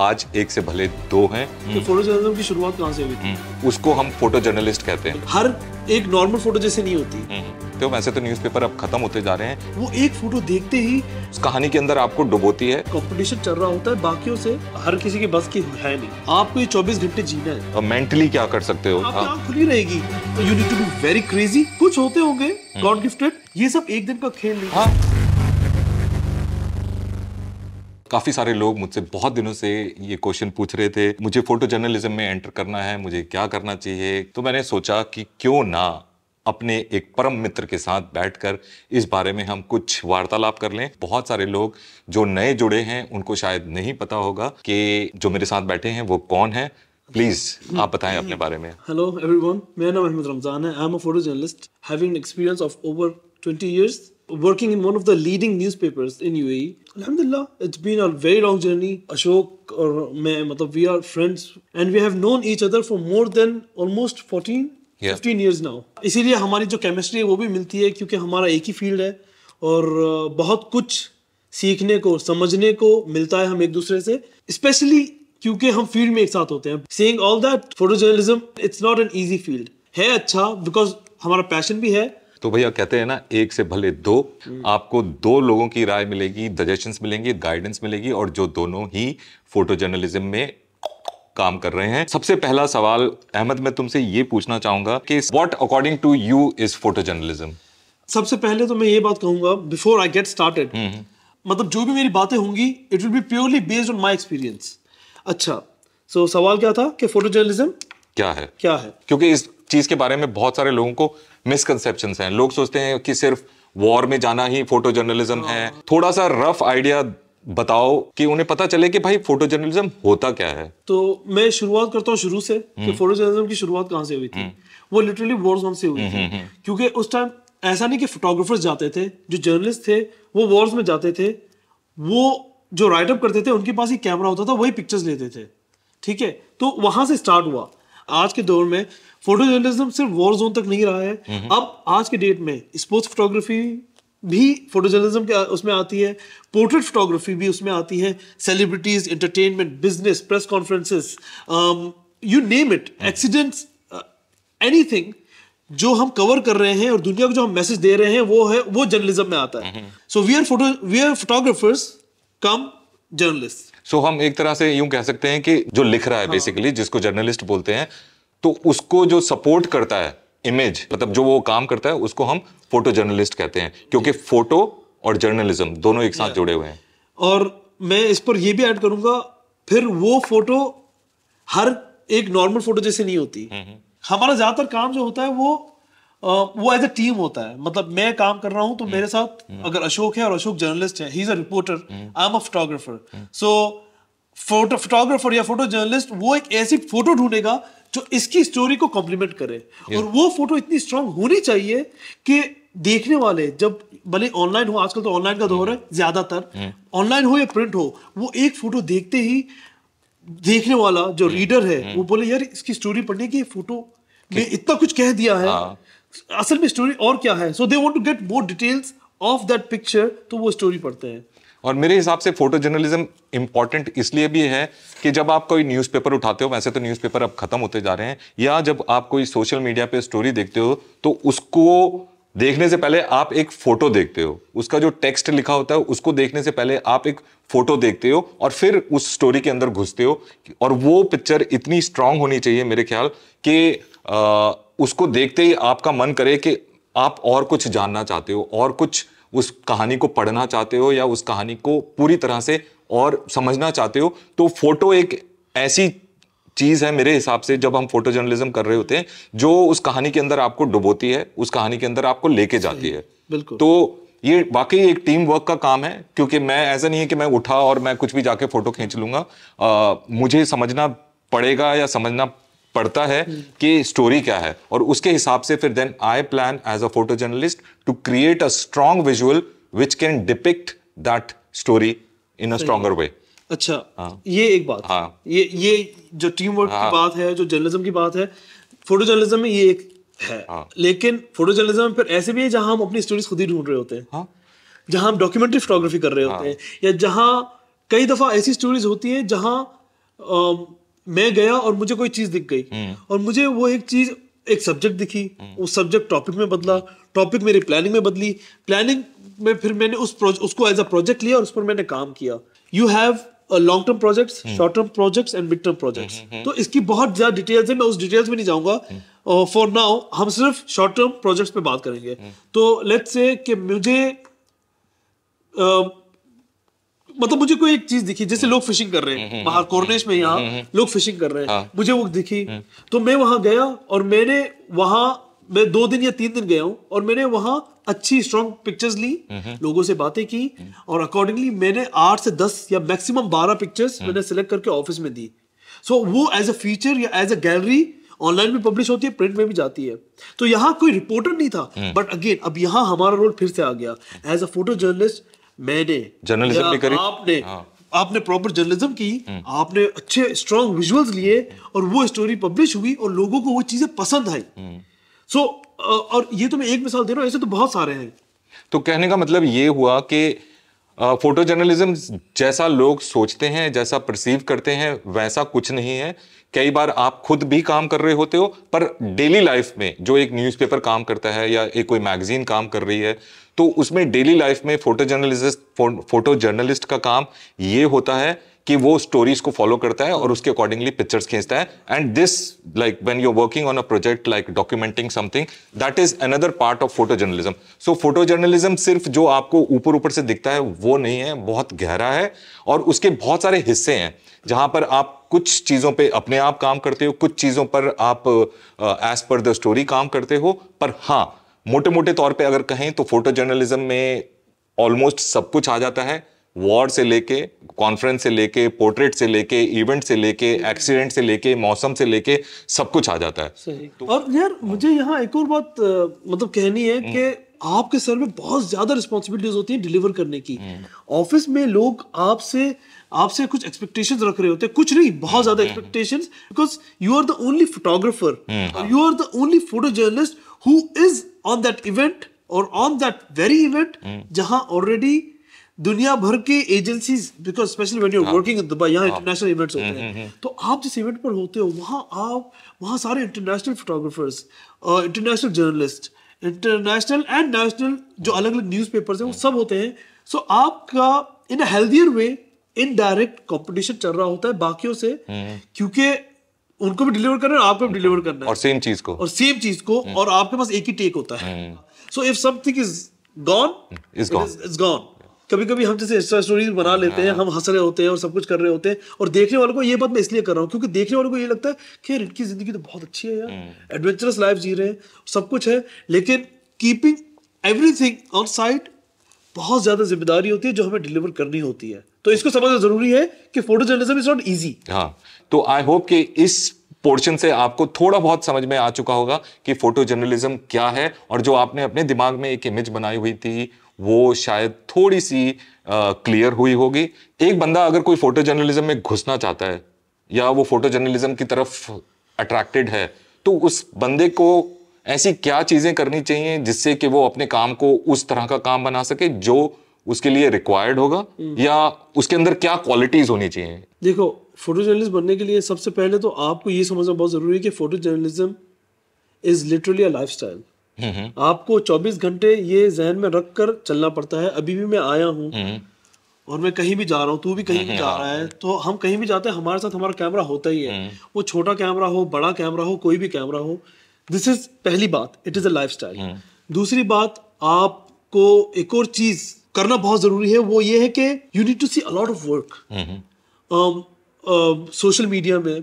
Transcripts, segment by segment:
आज एक से भले दो हैं तो फोटो जर्नलिज्म हम्म। की शुरुआत कहाँ से हुई थी हम्म। उसको हम फोटो जर्नलिस्ट कहते हैं हर एक नॉर्मल फोटो जैसे नहीं होती हम्म। तो वैसे तो न्यूज़पेपर अब खत्म होते जा रहे हैं वो एक फोटो देखते ही उस कहानी के अंदर आपको डुबोती है कंपटीशन चल रहा होता है बाकियों से हर किसी के बस की है नहीं आपको ये 24 घंटे जीना है और मेंटली क्या कर सकते हो आप हाँ। खुली रहेगी you need to be very crazy कुछ होते होंगे गॉड गिफ्टेड ये सब एक दिन का खेल नहीं हाँ काफ़ी सारे लोग मुझसे बहुत दिनों से ये क्वेश्चन पूछ रहे थे मुझे फ़ोटो जर्नलिज्म में एंटर करना है मुझे क्या करना चाहिए तो मैंने सोचा कि क्यों ना अपने एक परम मित्र के साथ बैठकर इस बारे में हम कुछ वार्तालाप कर लें बहुत सारे लोग जो नए जुड़े हैं उनको शायद नहीं पता होगा कि जो मेरे साथ बैठे हैं वो कौन है प्लीज आप बताएं अपने बारे में हेलो एवरीवन मेरा नाम अहमद रमजान है I am a photo journalist having experience of over 20 years working in one of the leading newspapers in UAE. Alhamdulillah, it's been a very long journey. Ashok or me, we are friends and we have known each other for more than almost 14, yeah. 15 years now. इसीलिए हमारी जो chemistry है वो भी मिलती है क्योंकि हमारा एक ही field है और बहुत कुछ सीखने को समझने को मिलता है हम एक दूसरे से especially क्योंकि हम फील्ड में एक साथ होते हैं saying all that photo journalism it's not an easy है अच्छा because हमारा पैशन भी है तो भैया कहते हैं ना एक से भले दो हम्म। आपको दो लोगों की राय मिलेगी सजेशंस मिलेंगे गाइडेंस मिलेगी और जो दोनों ही फोटो जर्नलिज्म में काम कर रहे हैं सबसे पहला सवाल अहमद मैं तुमसे ये पूछना चाहूंगा कि what according to you is photo journalism सबसे पहले तो मैं ये बात कहूंगा बिफोर आई गेट स्टार्टेड मतलब जो भी मेरी बातें होंगी it will be purely based on my experience अच्छा सो so, सवाल क्या था कि फोटो जर्नलिज्म क्या है क्या है क्योंकि इस चीज़ के बारे में बहुत सारे लोगों को मिसकनसेप्शन हैं लोग सोचते हैं कि सिर्फ वॉर में जाना ही फोटो जर्नलिज्म हाँ। है थोड़ा सा रफ आइडिया बताओ कि उन्हें पता चले कि भाई फोटो जर्नलिज्म होता क्या है तो मैं शुरुआत करता हूँ शुरू से कि फोटो जर्नलिज्म हम्म। की शुरुआत कहाँ से हुई थी हम्म। वो लिटरली वॉर जोन से हुई हम्म, थी क्योंकि उस टाइम ऐसा नहीं कि फोटोग्राफर्स जाते थे जो जर्नलिस्ट थे वो वॉर्स में जाते थे वो जो राइटअप करते थे उनके पास ही कैमरा होता था वही पिक्चर्स लेते थे ठीक है तो वहां से स्टार्ट हुआ आज के दौर में फोटो जर्नलिज्म सिर्फ वॉर जोन तक नहीं रहा है हम्म। अब आज के डेट में स्पोर्ट्स फोटोग्राफी भी फोटो जर्नलिज्म के उसमें आती है पोर्ट्रेट फोटोग्राफी भी उसमें आती है celebrities entertainment business press conferences you name it accidents any जो हम कवर कर रहे हैं और दुनिया को जो हम मैसेज दे रहे हैं वो है वो जर्नलिज्म में आता है so we are photo we are photographers cum journalist so हम एक तरह से यूं कह सकते हैं कि जो लिख रहा है बेसिकली हाँ. जिसको जर्नलिस्ट बोलते हैं तो उसको जो सपोर्ट करता है इमेज मतलब जो वो काम करता है उसको हम फोटो जर्नलिस्ट कहते हैं क्योंकि फोटो और जर्नलिज्म दोनों एक साथ जुड़े हुए हैं और मैं इस पर यह भी ऐड करूंगा फिर वो फोटो हर एक नॉर्मल फोटो जैसे नहीं होती हम्म, हम्म। हमारा ज्यादातर काम जो होता है वो वो एज अ टीम होता है मतलब मैं काम कर रहा हूं तो हम्म। मेरे साथ अगर अशोक है और अशोक जर्नलिस्ट है he is a reporter I am a photographer so photo photographer या फोटो जर्नलिस्ट वो एक ऐसी फोटो ढूंढेगा जो तो इसकी स्टोरी को कॉम्प्लीमेंट करे और वो फोटो इतनी स्ट्रांग होनी चाहिए कि देखने वाले जब भले ऑनलाइन हो आजकल तो ऑनलाइन का दौर है ज्यादातर ऑनलाइन हो या प्रिंट हो वो एक फोटो देखते ही देखने वाला जो रीडर है वो बोले यार इसकी स्टोरी पढ़ने की फोटो में इतना कुछ कह दिया है हाँ। असल में स्टोरी और क्या है so they want to get more details of that picture तो वो स्टोरी पढ़ते हैं और मेरे हिसाब से फोटो जर्नलिज्म इंपॉर्टेंट इसलिए भी है कि जब आप कोई न्यूज़पेपर उठाते हो वैसे तो न्यूज़पेपर अब ख़त्म होते जा रहे हैं या जब आप कोई सोशल मीडिया पे स्टोरी देखते हो तो उसको देखने से पहले आप एक फोटो देखते हो उसका जो टेक्स्ट लिखा होता है उसको देखने से पहले आप एक फोटो देखते हो और फिर उस स्टोरी के अंदर घुसते हो और वो पिक्चर इतनी स्ट्रांग होनी चाहिए मेरे ख्याल कि उसको देखते ही आपका मन करे कि आप और कुछ जानना चाहते हो और कुछ उस कहानी को पढ़ना चाहते हो या उस कहानी को पूरी तरह से और समझना चाहते हो तो फोटो एक ऐसी चीज़ है मेरे हिसाब से जब हम फोटो जर्नलिज्म कर रहे होते हैं जो उस कहानी के अंदर आपको डुबोती है उस कहानी के अंदर आपको लेके जाती है बिल्कुल तो ये वाकई एक टीम वर्क का काम है क्योंकि मैं ऐसा नहीं है कि मैं उठा और मैं कुछ भी जाके फोटो खींच लूंगा आ, मुझे समझना पड़ेगा या समझना पढ़ता है हम्म। कि स्टोरी क्या है और उसके हिसाब से फिर then I plan as a photo journalist to create a strong visual which can depict that story in a stronger way अच्छा हाँ. ये एक बात हाँ. ये ये जो टीम वर्क हाँ. की बात है जो जर्नलिज्म की बात है फोटो जर्नलिज्म में ये एक है हाँ. लेकिन फोटो जर्नलिज्म में फिर ऐसे भी है जहां हम अपनी स्टोरीज खुद ही ढूंढ रहे होते हैं हाँ? जहां हम डॉक्यूमेंट्री फोटोग्राफी कर रहे हाँ। होते हैं या जहां कई दफ़ा ऐसी स्टोरीज होती हैं जहाँ मैं गया और मुझे कोई चीज दिख गई हम्म। और मुझे वो एक चीज एक सब्जेक्ट दिखी उस सब्जेक्ट टॉपिक में बदला टॉपिक मेरी प्लानिंग में बदली प्लानिंग में फिर मैंने उस उसको एज अ प्रोजेक्ट लिया और उस पर मैंने काम किया you have long term projects short term projects and mid term projects तो इसकी बहुत ज्यादा डिटेल्स है मैं उस डिटेल्स में नहीं जाऊंगा फॉर हम्म। नाउ हम सिर्फ शॉर्ट टर्म प्रोजेक्ट्स पे बात करेंगे हम्म। तो लेट्स से कि मुझे uh, मतलब मुझे कोई एक चीज दिखी जैसे लोग फिशिंग कर रहे हैं हम्म, हम्म, बाहर कॉर्नेश में हम्म, यहाँ लोग फिशिंग कर रहे हैं हाँ। मुझे वो दिखी तो मैं वहां गया और मैंने वहां मैं दो दिन या तीन दिन गया हूँ और मैंने वहां अच्छी स्ट्रॉन्ग पिक्चर्स ली लोगों से बातें की और अकॉर्डिंगली मैंने आठ से दस या मैक्सिमम बारह पिक्चर्स मैंने सेलेक्ट करके ऑफिस में दी सो वो एज अ फीचर या एज अ गैलरी ऑनलाइन भी पब्लिश होती है प्रिंट में भी जाती है तो यहाँ कोई रिपोर्टर नहीं था बट अगेन अब यहाँ हमारा रोल फिर से आ गया एज अ फोटो जर्नलिस्ट मैंने जर्नलिज्म भी करी आपने हाँ। आपने प्रॉपर जर्नलिज्म की हम्म। आपने अच्छे स्ट्रॉन्ग विजुअल्स लिए हम्म। और वो स्टोरी पब्लिश हुई और लोगों को वो चीजें पसंद आई सो हम्म। so, और ये तो मैं एक मिसाल दे रहा हूँ ऐसे तो बहुत सारे हैं तो कहने का मतलब ये हुआ कि फोटो जर्नलिज्म जैसा लोग सोचते हैं जैसा परसीव करते हैं वैसा कुछ नहीं है कई बार आप खुद भी काम कर रहे होते हो पर डेली लाइफ में जो एक न्यूज़पेपर काम करता है या एक कोई मैगजीन काम कर रही है तो उसमें डेली लाइफ में फोटो जर्नलिस्ट फोटो जर्नलिस्ट का काम ये होता है कि वो स्टोरीज को फॉलो करता है और उसके अकॉर्डिंगली पिक्चर्स खींचता है and this like when you are working on a project like documenting something that is another part of photo journalism so photo journalism सिर्फ जो आपको ऊपर ऊपर से दिखता है वो नहीं है बहुत गहरा है और उसके बहुत सारे हिस्से हैं जहां पर आप कुछ चीज़ों पे अपने आप काम करते हो कुछ चीज़ों पर आप एज पर द स्टोरी काम करते हो पर हाँ मोटे मोटे तौर पे अगर कहें तो फोटो जर्नलिज्म में ऑलमोस्ट सब कुछ आ जाता है वॉर से लेके कॉन्फ्रेंस से लेके पोर्ट्रेट से लेके इवेंट से लेके एक्सीडेंट से लेके मौसम से लेके सब कुछ आ जाता है तो, और यार मुझे यहाँ एक और बात मतलब कहनी है कि हम्म। आपके सर में बहुत ज्यादा रिस्पॉन्सिबिलिटीज होती है डिलीवर करने की ऑफिस हम्म। में लोग आपसे आपसे कुछ एक्सपेक्टेशन रख रहे होते हैं कुछ नहीं बहुत ज्यादा expectation because you are the only photographer you are the only photo journalist who is on that event और ऑन दैट वेरी इवेंट जहां ऑलरेडी दुनिया भर के agencies because specially when you are working in Dubai यहाँ international हाँ। Events होते हम्म, हैं हम्म, हम्म। तो आप जिस इवेंट पर होते हो वहाँ आप वहाँ सारे international photographers international journalist international and national जो अलग अलग न्यूज पेपर्स हैं वो सब होते हैं सो so, आपका in a healthier way indirect competition चल रहा होता है बाकियों से क्योंकि उनको भी डिलीवर करना है आपको भी डिलीवर करना है और सेम चीज को और सेम चीज को और आपके पास एक ही टेक होता है so if something is gone is gone कभी कभी हम जैसे इंस्टा स्टोरी बना लेते हैं हाँ। हम हंस रहे होते हैं और सब कुछ कर रहे होते हैं और देखने वालों को ये बात मैं इसलिए कर रहा हूँ क्योंकि देखने वालों को ये लगता है कि यार इनकी ज़िंदगी तो बहुत अच्छी है यार एडवेंचरस हम्म। लाइफ जी रहे हैं सब कुछ है लेकिन कीपिंग एवरीथिंग ऑन साइड बहुत ज़्यादा जिम्मेदारी होती है जो हमें डिलीवर करनी होती है तो इसको समझना ज़रूरी है कि photo journalism is not easy हाँ तो आई होप कि इस पोर्शन से आपको थोड़ा बहुत समझ में आ चुका होगा कि फोटो जर्नलिज्म क्या है और जो आपने अपने दिमाग में एक इमेज बनाई हुई थी वो शायद थोड़ी सी क्लियर हुई होगी एक बंदा अगर कोई फोटो जर्नलिज्म में घुसना चाहता है या वो फोटो जर्नलिज्म की तरफ अट्रैक्टेड है तो उस बंदे को ऐसी क्या चीज़ें करनी चाहिए जिससे कि वो अपने काम को उस तरह का काम बना सके जो उसके लिए रिक्वायर्ड होगा हम्म। या उसके अंदर क्या क्वालिटीज़ होनी चाहिए देखो फोटो जर्नलिस्ट बनने के लिए सबसे पहले तो आपको ये समझना बहुत ज़रूरी है कि photo journalism is literally a life style आपको 24 घंटे ये जहन में रख कर चलना पड़ता है अभी भी मैं आया हूँ और मैं कहीं भी जा रहा हूँ तू भी कहीं भी जा रहा है हाँ। तो हम कहीं भी जाते हैं हमारे साथ हमारा कैमरा होता ही है हम्म। वो छोटा कैमरा हो बड़ा कैमरा हो कोई भी कैमरा हो दिस इज पहली बात इट इज अ लाइफ दूसरी बात आपको एक और चीज करना बहुत जरूरी है वो ये है कि you need to see a lot of work social media में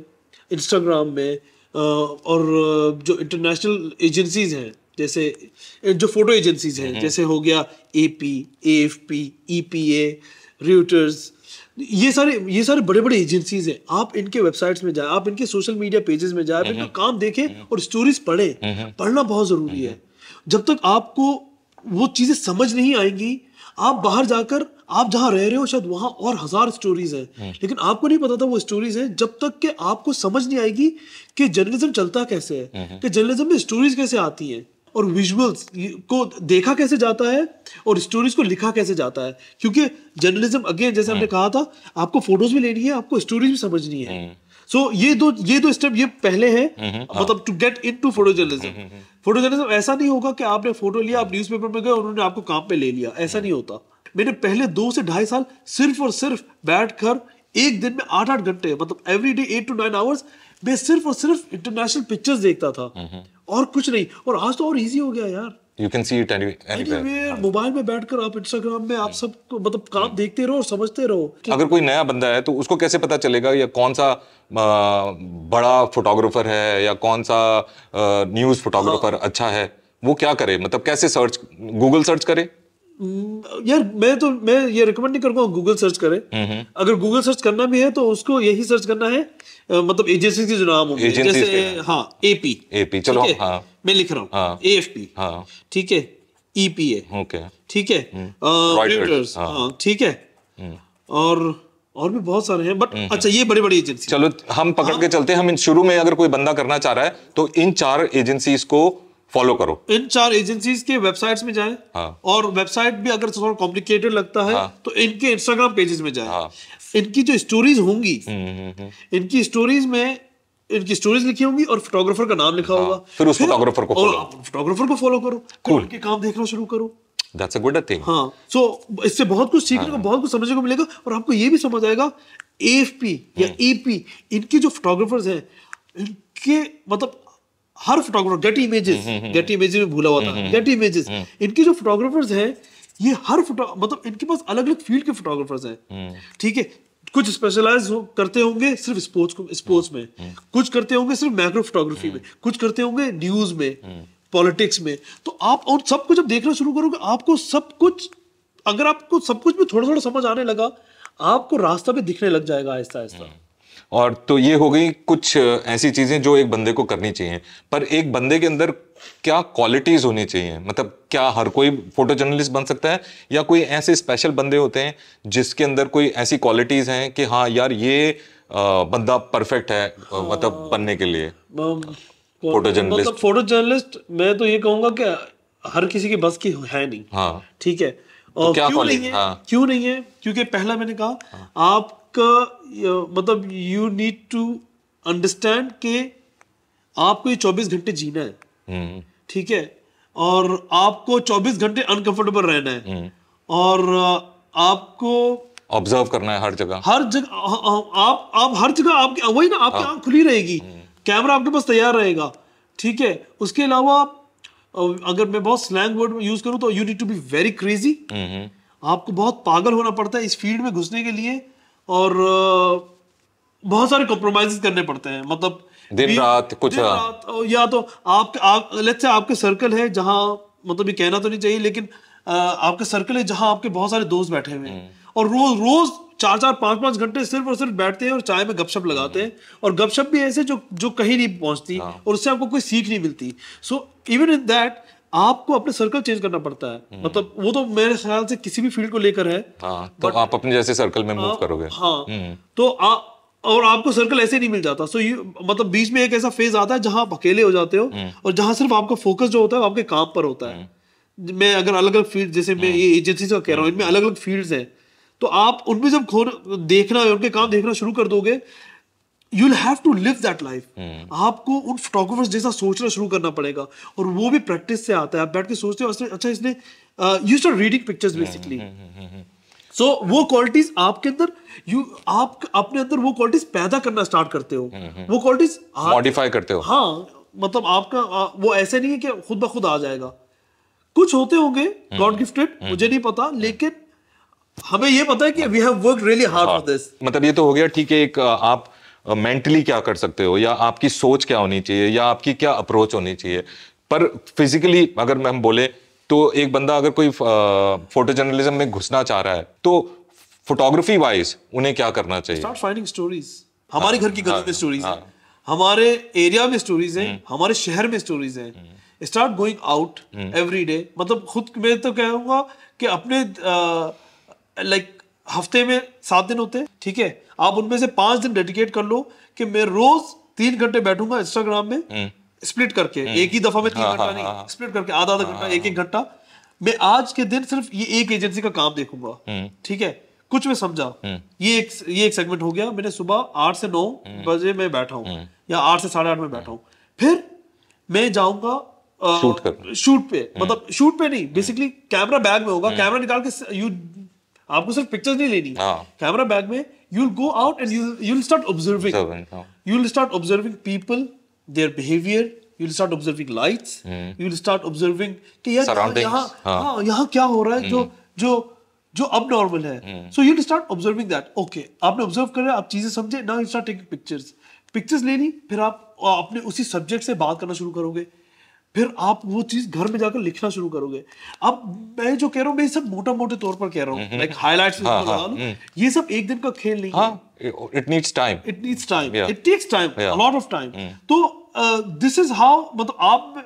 इंस्टाग्राम में uh, और uh, जो इंटरनेशनल एजेंसीज हैं जैसे जो फोटो एजेंसीज हैं जैसे हो गया A P A F P E P A Reuters ये सारे ये सारे बड़े बड़े एजेंसीज हैं आप इनके वेबसाइट्स में जाए आप इनके सोशल मीडिया पेजेस में जाए इनका काम देखें और स्टोरीज पढ़ें पढ़ना बहुत ज़रूरी है जब तक आपको वो चीज़ें समझ नहीं आएंगी आप बाहर जाकर आप जहाँ रह रहे हो शायद वहाँ और हज़ार स्टोरीज हैं हम्म। लेकिन आपको नहीं पता था वो स्टोरीज हैं जब तक कि आपको समझ नहीं आएगी कि जर्नलिज्म चलता कैसे है कि जर्नलिज्म में स्टोरीज कैसे आती हैं और विजुअल्स को देखा कैसे जाता है और स्टोरीज को लिखा कैसे जाता है क्योंकि जर्नलिज्म अगेन जैसे हमने हम्म। कहा था आपको फोटोज भी लेनी है आपको स्टोरीज भी समझनी है सो हम्म। so, ये दो ये दो स्टेप ये पहले है हम्म, हाँ। मतलब to get into photo journalism photo journalism ऐसा नहीं होगा कि आपने फोटो लिया आप न्यूज़पेपर में गए उन्होंने आपको काम पे ले लिया ऐसा नहीं होता मैंने पहले दो से ढाई साल सिर्फ और सिर्फ बैठ कर एक दिन में आठ आठ घंटे मतलब every day eight to nine hours मैं सिर्फ और सिर्फ इंटरनेशनल पिक्चर्स देखता था और कुछ नहीं और आज तो और इजी हो गया यार you can see it anywhere mobile में बैठकर आप इंस्टाग्राम में आप हम्म। सब मतलब काम हम्म। देखते रहो और समझते रहो अगर कोई नया बंदा है तो उसको कैसे पता चलेगा या कौन सा बड़ा फोटोग्राफर है या कौन सा न्यूज़ फोटोग्राफर हाँ। अच्छा है वो क्या करे मतलब कैसे सर्च गूगल सर्च करे Mm, यार मैं तो मैं ये रिकमेंड नहीं करूंगा गूगल सर्च करें हम्म, हम्म। अगर गूगल सर्च करना भी है तो उसको यही सर्च करना है मतलब एजेंसी के जो नाम होंगे जैसे हाँ एपी एपी चलो हाँ मैं लिख रहा हूँ ए एफ पी ठीक है ईपीए e ठीक है हम्म। हाँ। हाँ, ठीक है और और भी बहुत सारे हैं बट अच्छा ये बड़ी बड़ी एजेंसी चलो हम पकड़ हाँ? के चलते हैं हम इन शुरू में अगर कोई बंदा करना चाह रहा है तो इन चार एजेंसीज को फॉलो करो इन चार एजेंसीज के वेबसाइट्स में जाएं हाँ। और वेबसाइट भी अगर थोड़ा कॉम्प्लिकेटेड लगता है हाँ। तो इनके इंस्टाग्राम पेजेस में जाएं हाँ। इनकी जो स्टोरीज होंगी हम्म, हम्म, हम्म। इनकी स्टोरीज में इनकी स्टोरीज लिखी होंगी और फोटोग्राफर का नाम लिखा हाँ। होगा फिर उस फोटोग्राफर को फोटोग्राफर को फॉलो करो cool. के काम देखना शुरू करो That's a good thing. हाँ so, इससे बहुत कुछ सीखने हाँ. को बहुत कुछ समझने को मिलेगा और आपको ये भी समझ आएगा एफ पी या ए पी इनके जो फोटोग्राफर्स हैं इनके मतलब हर photographer get images get images में भूला हुआ था गेट हम्म, इमेजेस हम्म। हम्म। इनके जो फोटोग्राफर्स हैं ये हर फोटो मतलब इनके पास अलग अलग फील्ड के फोटोग्राफर्स हैं ठीक है कुछ स्पेशलाइज हो, करते होंगे सिर्फ स्पोर्ट्स को स्पोर्ट्स में कुछ करते होंगे सिर्फ मैक्रो फोटोग्राफी में कुछ करते होंगे न्यूज में पॉलिटिक्स में तो आप और सब कुछ अब देखना शुरू करोगे आपको सब कुछ अगर आपको सब कुछ भी थोड़ा थोड़ा समझ आने लगा आपको रास्ता भी दिखने लग जाएगा आहिस्ता आहिस्ता और तो ये हो गई कुछ ऐसी चीज़ें जो एक बंदे को करनी चाहिए पर एक बंदे के अंदर क्या क्वालिटीज़ होनी चाहिए मतलब क्या हर कोई फोटो जर्नलिस्ट बन सकता है या कोई ऐसे स्पेशल बंदे होते हैं जिसके अंदर कोई ऐसी क्वालिटीज़ हैं कि हाँ यार ये बंदा परफेक्ट है हाँ, मतलब बनने के लिए फोटो जर्नलिस्ट मतलब फोटो जर्नलिस्ट मैं तो ये कहूंगा कि हर किसी की बस की है नहीं हाँ ठीक है तो क्यों नहीं है हाँ। क्यों नहीं है क्योंकि पहला मैंने कहा हाँ। आप आपका मतलब यू नीड टू अंडरस्टैंड के आपको ये 24 घंटे जीना है हम्म। ठीक है और आपको 24 घंटे अनकंफर्टेबल रहना है हम्म। और आपको ऑब्जर्व करना है हर जगह हर जगह आप आप हर जगह आपकी वही ना आपकी हाँ। आंख खुली रहेगी कैमरा हम्म। आपके पास तैयार रहेगा ठीक है उसके अलावा अगर मैं बहुत स्लैंग वर्ड यूज करूं तो you need to be very crazy आपको बहुत पागल होना पड़ता है इस फील्ड में घुसने के लिए और बहुत सारे कॉम्प्रोमाइज करने पड़ते हैं मतलब दिन रात कुछ दिन हाँ। रात या तो आप आप लेट्स से आपके सर्कल है जहां मतलब ये कहना तो नहीं चाहिए लेकिन आपके सर्कल है जहाँ आपके बहुत सारे दोस्त बैठे हुए हैं हम्म। और रोज रोज चार चार पांच पांच घंटे सिर्फ और सिर्फ बैठते हैं और चाय में गपशप लगाते हैं हम्म। और गपशप भी ऐसे जो जो कहीं नहीं पहुंचती हाँ। और उससे आपको कोई सीख नहीं मिलती सो इवन इन दैट आपको अपने सर्कल चेंज करना पड़ता है हम्म। मतलब वो तो मेरे ख्याल से किसी भी फील्ड को लेकर है हाँ, तो आप अपने जैसे सर्कल में मूव हाँ, करोगे हाँ। हम्म। तो आ, और आपको सर्कल ऐसे नहीं मिल जाता सो so, मतलब बीच में एक ऐसा फेज आता है जहां आप अकेले हो जाते हो हम्म। और जहां सिर्फ आपका फोकस जो होता है आपके काम पर होता है मैं अगर अलग अलग फील्ड जैसे मैं ये एजेंसी से कह रहा हूँ इनमें अलग अलग फील्ड है तो आप उनमें जब खोर देखना है उनके काम देखना शुरू कर दोगे you have to live that life आपको उन फोटोग्राफर्स जैसा सोचना शुरू करना पड़ेगा और वो भी प्रैक्टिस से आता है आप बैठ के सोचते हो अच्छा, अच्छा इसने you start reading pictures basically so वो क्वालिटीज आपके अंदर यू आप अपने अंदर वो क्वालिटीज पैदा करना स्टार्ट करते हो hmm, hmm. वो क्वालिटीज मॉडिफाई करते हो हाँ मतलब आपका वो ऐसे नहीं है कि खुद ब खुद आ जाएगा कुछ होते होंगे गॉड hmm. गिफ्टेड मुझे नहीं पता लेकिन हमें ये पता है कि we have work really hard for this मतलब ये तो हो गया ठीक है एक आप मेंटली क्या कर सकते हो या आपकी सोच क्या होनी चाहिए या आपकी क्या अप्रोच होनी चाहिए पर फिजिकली अगर हम बोले तो एक बंदा अगर कोई फोटो जर्नलिज्म में घुसना चाह रहा है तो फोटोग्राफी वाइज उन्हें क्या करना चाहिए हमारे हाँ, घर की गली हाँ, हाँ। में स्टोरीज हैं हमारे हम्म। एरिया में स्टोरीज हैं हमारे शहर में स्टोरीज हैं start going out every day मतलब खुद में तो कहूँगा कि अपने लाइक हफ्ते में सात दिन होते हैं ठीक है आप उनमें से पांच दिन डेडिकेट कर लो कि मैं रोज तीन घंटे बैठूंगा इंस्टाग्राम में स्प्लिट हम्म। करके हम्म। एक ही दफा में तीन हाँ, घंटा हाँ, नहीं स्प्लिट हाँ, करके आधा आधा घंटा एक एक घंटा मैं आज के दिन सिर्फ ये एक एजेंसी का काम देखूंगा हम्म। ठीक है कुछ मैं समझा ये एक ये एक सेगमेंट हो गया मैंने सुबह आठ से नौ बजे में बैठा हूँ या आठ से साढ़े आठ में बैठा हूँ फिर मैं जाऊंगा शूट पे मतलब शूट पे नहीं बेसिकली कैमरा बैग में होगा कैमरा निकाल के यू आपको सिर्फ पिक्चर्स नहीं लेनी कैमरा हाँ। बैग में you will go out and you will start observing you will start observing people their behaviour you will start observing lights you will start observing कि यार यहाँ हाँ।, हाँ यहाँ क्या हो रहा है जो hmm. जो जो अब नॉर्मल है so you will start observing that okay आपने ऑब्जर्व करा आप चीजें समझे now you start taking pictures pictures लेनी फिर आप अपने उसी सब्जेक्ट से बात करना शुरू करोगे फिर आप वो चीज घर में जाकर लिखना शुरू करोगे अब मैं जो कह रहा हूँ मैं सब मोटा मोटे तौर पर कह रहा हूँ लाइक हम्म, हम्म। हाईलाइट्स हाँ, हम्म। ये सब एक दिन का खेल नहीं हाँ, है it needs time it needs time it takes time lot of time तो दिस इज हाउ मतलब आप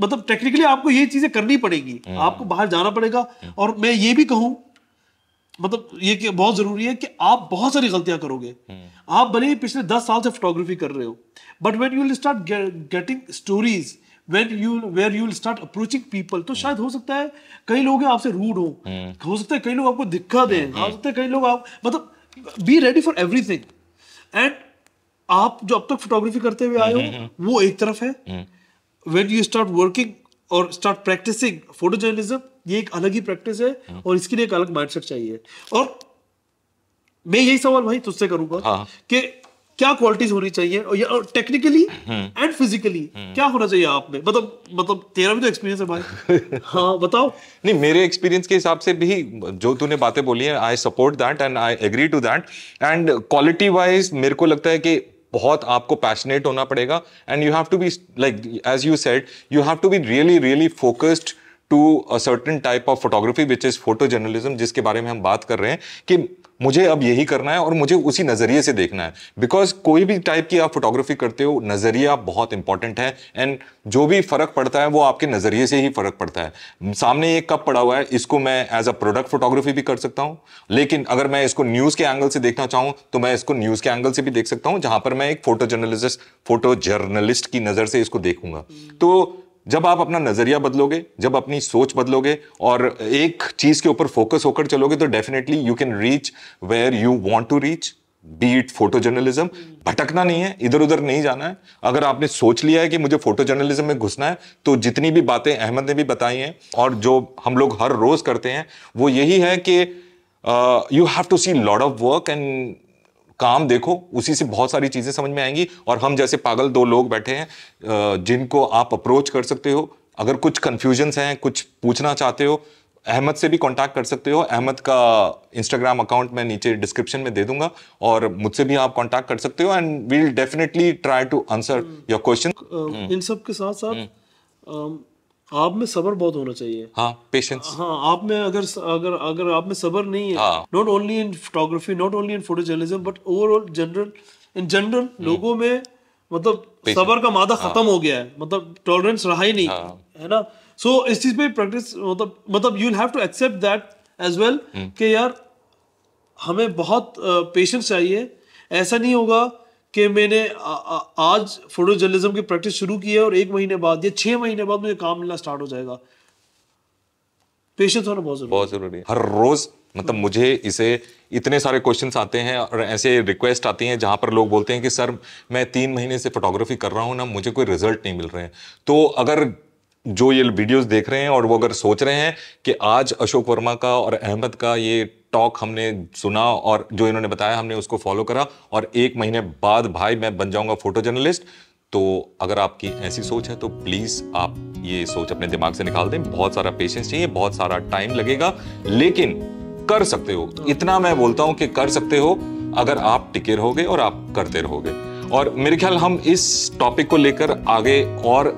मतलब टेक्निकली आपको ये चीजें करनी पड़ेगी आपको बाहर जाना पड़ेगा और मैं ये भी कहूँ मतलब ये कि बहुत जरूरी है कि आप बहुत सारी गलतियां करोगे आप भले ही पिछले दस साल से फोटोग्राफी कर रहे हो but when you will start getting stories where you where you start approaching people तो शायद हो सकता है कई लोग आपसे रूड हो हम्म। हो सकता है कई लोग आपको दिखा दें हम्म, हो हम्म। सकता है कई लोग आप मतलब be ready for everything and आप जो अब तक फोटोग्राफी करते हुए आए हो वो एक तरफ है वेन यू स्टार्ट वर्किंग और स्टार्ट प्रैक्टिसिंग फोटो जर्नलिज्म ये एक अलग ही प्रैक्टिस है हाँ। और इसके लिए एक अलग माइंडसेट चाहिए और मैं यही सवाल भाई तुझसे करूंगा हाँ। कि क्या क्वालिटीज होनी चाहिए और टेक्निकली एंड फिजिकली क्या होना चाहिए आप में मतलब मतलब तेरा भी तो एक्सपीरियंस है भाई हाँ बताओ नहीं मेरे एक्सपीरियंस के हिसाब से भी जो तूने बातें बोली हैं I support that and I agree to that and quality wise मेरे को लगता है कि बहुत आपको पैशनेट होना पड़ेगा and you have to be like as you said you have to be really really focused to a certain type of photography which is photo journalism जिसके बारे में हम बात कर रहे हैं कि मुझे अब यही करना है और मुझे उसी नज़रिए से देखना है बिकॉज कोई भी टाइप की आप फोटोग्राफी करते हो नज़रिया बहुत इंपॉर्टेंट है एंड जो भी फ़र्क पड़ता है वो आपके नज़रिए से ही फ़र्क पड़ता है सामने ये कप पड़ा हुआ है इसको मैं एज अ प्रोडक्ट फोटोग्राफी भी कर सकता हूँ लेकिन अगर मैं इसको न्यूज़ के एंगल से देखना चाहूँ तो मैं इसको न्यूज़ के एंगल से भी देख सकता हूँ जहाँ पर मैं एक फोटो जर्नलिस्ट फोटो जर्नलिस्ट की नज़र से इसको देखूंगा तो जब आप अपना नजरिया बदलोगे जब अपनी सोच बदलोगे और एक चीज के ऊपर फोकस होकर चलोगे तो definitely you can reach where you want to reach be it photo journalism भटकना नहीं है इधर उधर नहीं जाना है अगर आपने सोच लिया है कि मुझे फोटो जर्नलिज्म में घुसना है तो जितनी भी बातें अहमद ने भी बताई हैं और जो हम लोग हर रोज करते हैं वो यही है कि you have to see lot of work and काम देखो उसी से बहुत सारी चीज़ें समझ में आएंगी और हम जैसे पागल दो लोग बैठे हैं जिनको आप अप्रोच कर सकते हो अगर कुछ कन्फ्यूजन्स हैं कुछ पूछना चाहते हो अहमद से भी कांटेक्ट कर सकते हो अहमद का इंस्टाग्राम अकाउंट मैं नीचे डिस्क्रिप्शन में दे दूंगा और मुझसे भी आप कांटेक्ट कर सकते हो and we'll definitely try to answer your question इन सब के साथ साथ हम्म। आप में सबर बहुत होना चाहिए हाँ पेशेंस हाँ आप में अगर अगर अगर आप में सबर नहीं है not only in photography not only in photo journalism but overall general in general लोगों में मतलब सबर का मादा हाँ. खत्म हो गया है मतलब टॉलरेंस रहा ही नहीं हाँ. है ना सो so, इस चीज पे प्रैक्टिस मतलब मतलब you have to accept that as well कि यार हमें बहुत पेशेंस चाहिए ऐसा नहीं होगा कि मैंने आज फोटो जर्नलिज्म की प्रैक्टिस शुरू की है और एक महीने बाद या छह महीने बाद मुझे काम मिलना स्टार्ट हो जाएगा पेशेंस होना बहुत जरूरी बहुत जरूरी है हर रोज मतलब मुझे इसे इतने सारे क्वेश्चंस आते हैं और ऐसे रिक्वेस्ट आती हैं जहाँ पर लोग बोलते हैं कि सर मैं तीन महीने से फोटोग्राफी कर रहा हूँ ना मुझे कोई रिजल्ट नहीं मिल रहे हैं तो अगर जो ये वीडियोस देख रहे हैं और वो अगर सोच रहे हैं कि आज अशोक वर्मा का और अहमद का ये टॉक हमने सुना और जो इन्होंने बताया हमने उसको फॉलो करा और एक महीने बाद भाई मैं बन जाऊंगा फोटो जर्नलिस्ट तो अगर आपकी ऐसी सोच है तो प्लीज़ आप ये सोच अपने दिमाग से निकाल दें बहुत सारा पेशेंस चाहिए बहुत सारा टाइम लगेगा लेकिन कर सकते हो इतना मैं बोलता हूं कि कर सकते हो अगर आप टिके रहोगे और आप करते रहोगे और मेरे ख्याल हम इस टॉपिक को लेकर आगे और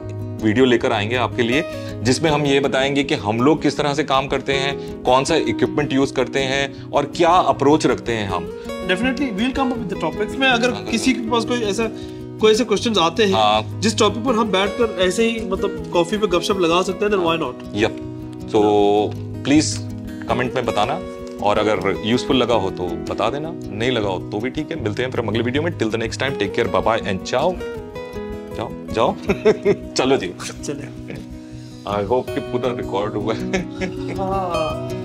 वीडियो लेकर आएंगे आपके लिए जिसमें हम ये बताएंगे कि हम लोग किस तरह से काम करते हैं कौन सा इक्विपमेंट यूज करते हैं और क्या अप्रोच रखते हैं हम definitely we'll come up with the topics में अगर हाँ। किसी के पास कोई ऐसा कोई ऐसे क्वेश्चंस आते हैं हाँ। जिस टॉपिक पर हम बैठकर ऐसे ही मतलब कॉफी पे गपशप लगा सकते हैं then why not yep so please comment में बताना और अगर यूजफुल लगा हो तो बता देना नहीं लगा हो तो भी ठीक है मिलते हैं फिर अगले वीडियो में till the next time take care bye and ciao जाओ चलो जी चले आई होप कि पूरा रिकॉर्ड हुआ है हाँ।